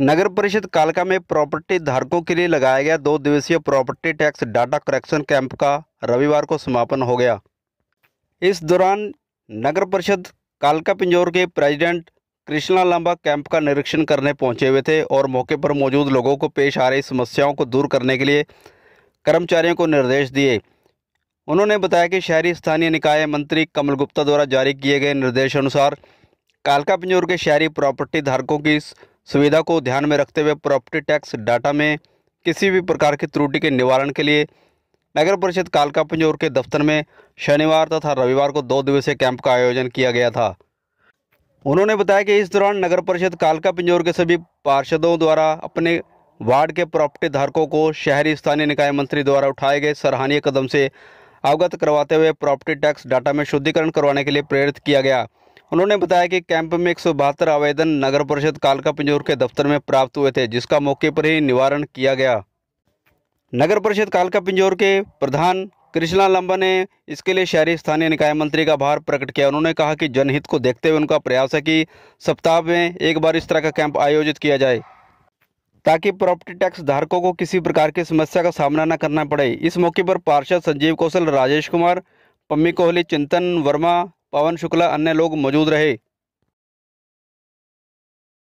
नगर परिषद कालका में प्रॉपर्टी धारकों के लिए लगाया गया दो दिवसीय property tax data correction camp का रविवार को समापन हो गया इस दौरान नगर परिषद कालका पिंजौर के प्रेसिडेंट कृष्णा लांबा कैंप का निरीक्षण करने पहुंचे हुए थे और मौके पर मौजूद लोगों को पेश आ रही समस्याओं को दूर करने के लिए कर्मचारियों को निर्देश दिए उन्होंने बताया कि शहरी स्थानीय निकाय मंत्री कमल गुप्ता द्वारा जारी किए गए निर्देशानुसार कालका पिंजौर के शहरी प्रॉपर्टी धारकों की सुविधा को ध्यान में रखते हुए प्रॉपर्टी टैक्स डाटा में किसी भी प्रकार की त्रुटि के निवारण के लिए नगर परिषद कालका पंजोर के दफ्तर में शनिवार तथा रविवार को दो दिवसीय कैंप का आयोजन किया गया था उन्होंने बताया कि इस दौरान नगर परिषद कालका पिंजौर के सभी पार्षदों द्वारा अपने वार्ड के प्रॉपर्टी धारकों को शहरी स्थानीय निकाय मंत्री द्वारा उठाए गए सराहनीय कदम से अवगत करवाते हुए प्रॉपर्टी टैक्स डाटा में शुद्धिकरण करवाने के लिए प्रेरित किया गया उन्होंने बताया कि कैंप में एक आवेदन नगर परिषद कालका पंजोर के दफ्तर में प्राप्त हुए थे जिसका मौके पर ही निवारण किया गया नगर परिषद कालका पिंजोर के प्रधान कृष्णा लंबा ने इसके लिए शहरी स्थानीय निकाय मंत्री का आभार प्रकट किया उन्होंने कहा कि जनहित को देखते हुए उनका प्रयास है कि सप्ताह में एक बार इस तरह का कैंप आयोजित किया जाए ताकि प्रॉपर्टी टैक्स धारकों को किसी प्रकार की समस्या का सामना न करना पड़े इस मौके पर पार्षद संजीव कौशल राजेश कुमार पम्मी कोहली चिंतन वर्मा पवन शुक्ला अन्य लोग मौजूद रहे